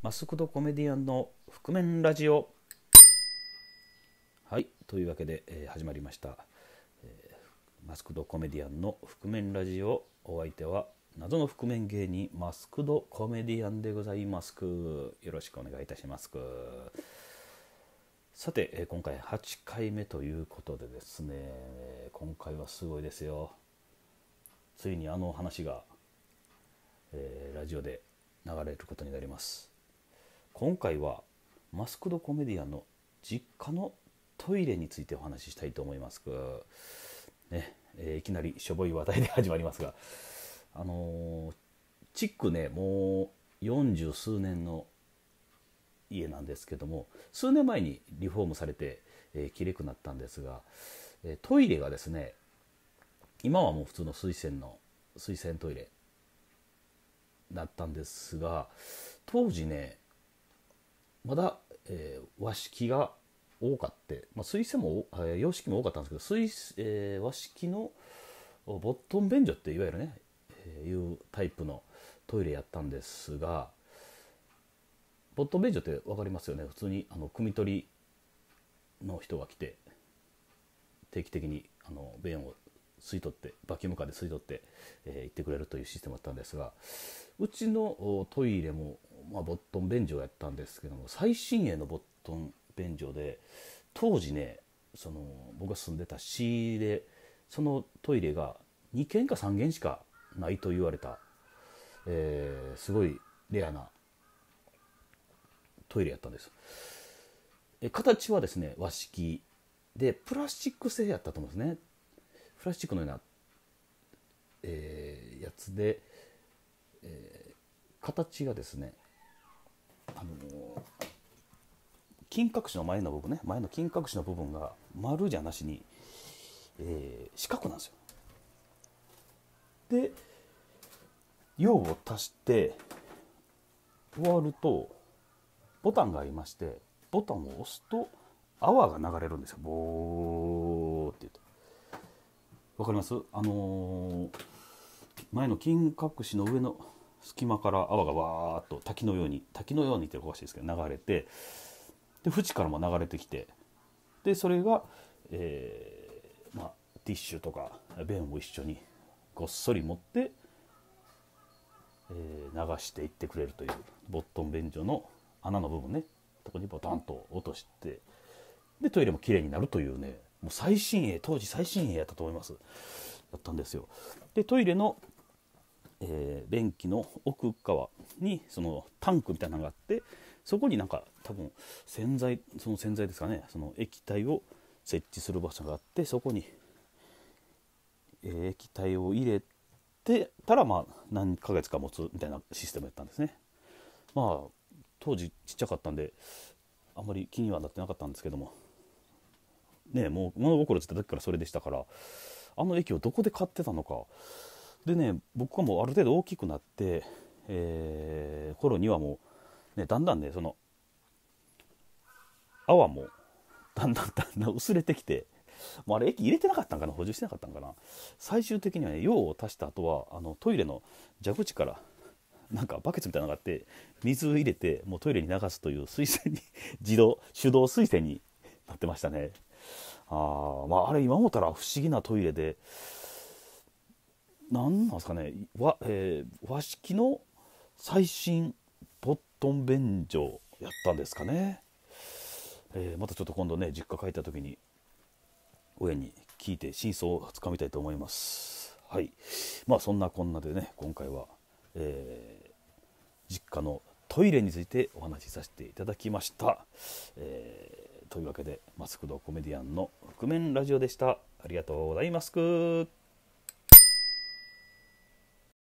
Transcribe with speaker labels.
Speaker 1: マスクドコメディアンの覆面ラジオはいというわけで、えー、始まりました、えー、マスクドコメディアンの覆面ラジオお相手は謎の覆面芸人マスクドコメディアンでございますよろしくお願いいたしますさて、えー、今回8回目ということでですね今回はすごいですよついにあの話が、えラジオで流れることになります今回はマスクドコメディアンの実家のトイレについてお話ししたいと思います。ねえー、いきなりしょぼい話題で始まりますが、あのー、チックね、もう40数年の家なんですけども、数年前にリフォームされて、えー、きれくなったんですが、えトイレがですね、今はもう普通の水洗の、水洗トイレだったんですが、当時ね、まだ、えー、和式が多かって、まあ、水洗も、えー、洋式も多かったんですけど水、えー、和式のボットン便所っていわゆるね、えー、いうタイプのトイレやったんですがボットン便所って分かりますよね普通にあの汲み取りの人が来て定期的にあの便を吸い取ってバキュームカーで吸い取って、えー、行ってくれるというシステムだったんですがうちのトイレもまあ、ボットン便所をやったんですけども最新鋭のボットン便所で当時ねその僕が住んでた市でそのトイレが2軒か3軒しかないと言われた、えー、すごいレアなトイレやったんです形はですね和式でプラスチック製やったと思うんですねプラスチックのような、えー、やつで、えー、形がですねあの金閣寺の前の部分ね前の金閣寺の部分が丸じゃなしに、えー、四角なんですよ。で用を足して終わるとボタンがありましてボタンを押すと泡が流れるんですよボーって言うと。わかりますあのー、前の金隠しの上の隙間から泡がわーっと滝のように滝のようにっておかしいですけど流れてで縁からも流れてきてでそれが、えーまあ、ティッシュとか便を一緒にごっそり持って、えー、流していってくれるというボットン便所の穴の部分ねとこにボタンと落としてでトイレもきれいになるというねもう最新鋭当時最新鋭やったと思いますだったんですよでトイレのえー、便器の奥側にそのタンクみたいなのがあってそこになんか多分洗剤その洗剤ですかねその液体を設置する場所があってそこに、えー、液体を入れてたらまあ何ヶ月か持つみたいなシステムやったんですねまあ当時ちっちゃかったんであんまり気にはなってなかったんですけどもねもう物心ついた時からそれでしたからあの駅をどこで買ってたのかでね僕はもうある程度大きくなって、えー、頃にはもう、ね、だんだんねその泡もだんだんだんだん薄れてきてもうあれ液入れてなかったんかな補充してなかったんかな最終的にはね用を足した後はあのトイレの蛇口からなんかバケツみたいなのがあって水入れてもうトイレに流すという水洗に 自動手動水栓になってましたねああまああれ今思ったら不思議なトイレで何なんですかね和,、えー、和式の最新ポットン便所やったんですかね、えー、またちょっと今度ね実家帰った時に親に聞いて真相をつかみたいと思いますはいまあそんなこんなでね今回は、えー、実家のトイレについてお話しさせていただきました、えー、というわけでマスクドコメディアンの覆面ラジオでしたありがとうございます